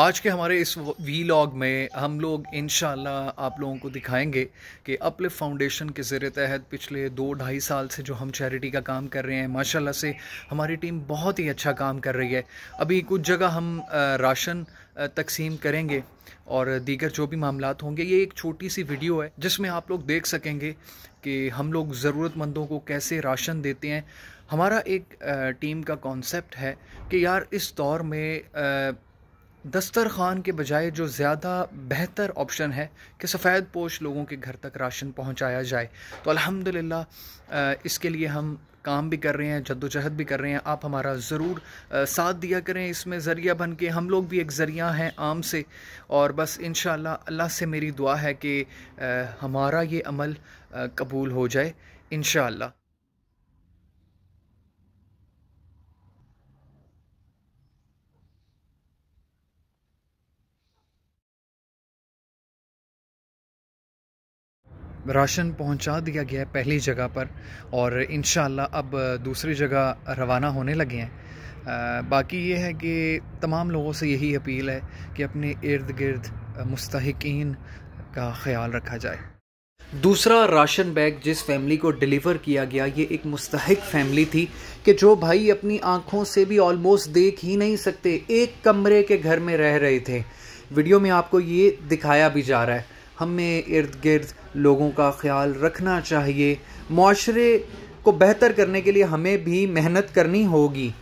आज के हमारे इस वी लॉग में हम लोग इन आप लोगों को दिखाएंगे कि अपले फाउंडेशन के ज़र तहत पिछले दो ढाई साल से जो हम चैरिटी का काम कर रहे हैं माशाल्लाह से हमारी टीम बहुत ही अच्छा काम कर रही है अभी कुछ जगह हम राशन तकसीम करेंगे और दीगर जो भी मामला होंगे ये एक छोटी सी वीडियो है जिसमें आप लोग देख सकेंगे कि हम लोग ज़रूरतमंदों को कैसे राशन देते हैं हमारा एक टीम का कॉन्सेप्ट है कि यार इस दौर में दस्तरखान के बजाय जो ज़्यादा बेहतर ऑप्शन है कि सफ़ेद पोश लोगों के घर तक राशन पहुंचाया जाए तो अल्हम्दुलिल्लाह इसके लिए हम काम भी कर रहे हैं जद्दोजहद भी कर रहे हैं आप हमारा ज़रूर साथ दिया करें इसमें ज़रिया बन के हम लोग भी एक ज़रिया हैं आम से और बस इन अल्लाह से मेरी दुआ है कि हमारा ये अमल कबूल हो जाए इन राशन पहुंचा दिया गया है पहली जगह पर और इन अब दूसरी जगह रवाना होने लगे हैं बाकी ये है कि तमाम लोगों से यही अपील है कि अपने इर्द गिर्द मुस्तकिन का ख्याल रखा जाए दूसरा राशन बैग जिस फैमिली को डिलीवर किया गया ये एक मुस्तक फैमिली थी कि जो भाई अपनी आंखों से भी ऑलमोस्ट देख ही नहीं सकते एक कमरे के घर में रह रहे थे वीडियो में आपको ये दिखाया भी जा रहा है हमें इर्द गिर्द लोगों का ख्याल रखना चाहिए माशरे को बेहतर करने के लिए हमें भी मेहनत करनी होगी